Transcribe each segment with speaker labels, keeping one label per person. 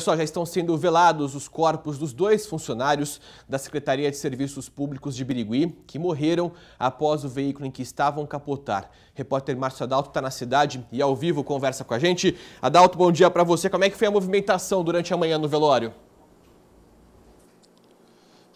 Speaker 1: Só já estão sendo velados os corpos dos dois funcionários da Secretaria de Serviços Públicos de Birigui, que morreram após o veículo em que estavam capotar. repórter Márcio Adalto está na cidade e ao vivo conversa com a gente. Adalto, bom dia para você. Como é que foi a movimentação durante a manhã no velório?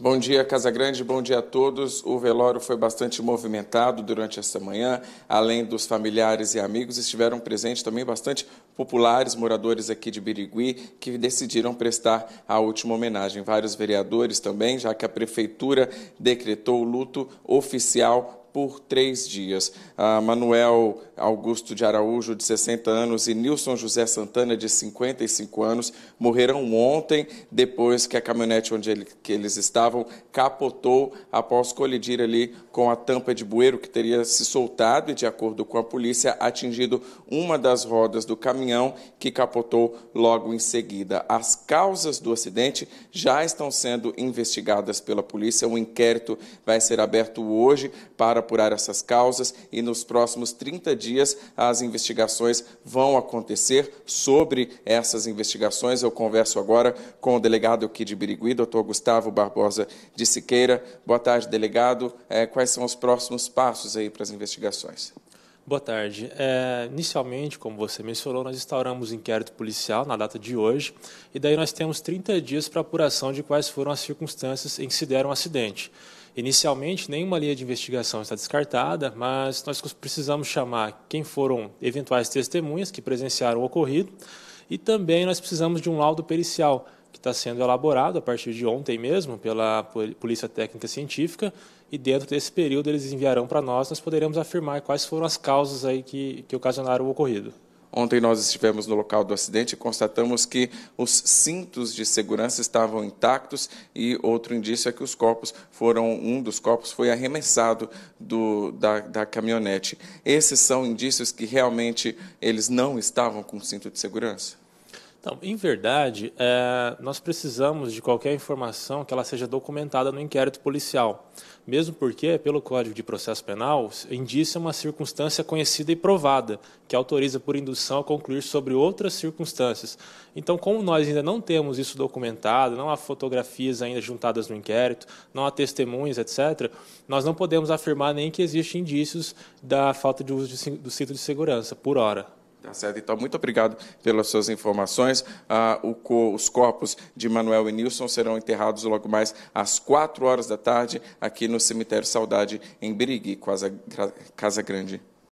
Speaker 1: Bom dia, Casa Grande, bom dia a todos. O velório foi bastante movimentado durante esta manhã. Além dos familiares e amigos, estiveram presentes também bastante populares, moradores aqui de Birigui, que decidiram prestar a última homenagem. Vários vereadores também, já que a prefeitura decretou o luto oficial por três dias. Ah, Manuel Augusto de Araújo, de 60 anos, e Nilson José Santana, de 55 anos, morreram ontem, depois que a caminhonete onde ele, que eles estavam capotou após colidir ali com a tampa de bueiro, que teria se soltado e, de acordo com a polícia, atingido uma das rodas do caminhão, que capotou logo em seguida. As causas do acidente já estão sendo investigadas pela polícia. Um inquérito vai ser aberto hoje para apurar essas causas e nos próximos 30 dias as investigações vão acontecer. Sobre essas investigações, eu converso agora com o delegado aqui de Birigui, doutor Gustavo Barbosa de Siqueira. Boa tarde, delegado. É, quais são os próximos passos aí para as investigações? Boa tarde.
Speaker 2: É, inicialmente, como você mencionou, nós instauramos inquérito policial na data de hoje, e daí nós temos 30 dias para apuração de quais foram as circunstâncias em que se deram um acidente. Inicialmente, nenhuma linha de investigação está descartada, mas nós precisamos chamar quem foram eventuais testemunhas que presenciaram o ocorrido e também nós precisamos de um laudo pericial que está sendo elaborado a partir de ontem mesmo pela Polícia Técnica Científica e dentro desse período eles enviarão para nós, nós poderemos afirmar quais foram as causas aí que, que ocasionaram o ocorrido.
Speaker 1: Ontem nós estivemos no local do acidente e constatamos que os cintos de segurança estavam intactos e outro indício é que os corpos foram um dos corpos foi arremessado do, da, da caminhonete. Esses são indícios que realmente eles não estavam com cinto de segurança. Então, em verdade,
Speaker 2: é, nós precisamos de qualquer informação que ela seja documentada no inquérito policial, mesmo porque, pelo Código de Processo Penal, indício é uma circunstância conhecida e provada, que autoriza por indução a concluir sobre outras circunstâncias. Então, como nós ainda não temos isso documentado, não há fotografias ainda juntadas no inquérito, não há testemunhas, etc., nós não podemos afirmar nem que existem indícios da falta de uso de, do cinto de
Speaker 1: segurança, por hora. Tá certo? Então, muito obrigado pelas suas informações. Ah, os corpos de Manuel e Nilson serão enterrados logo mais às 4 horas da tarde, aqui no Cemitério Saudade, em Birigui, Casa Grande.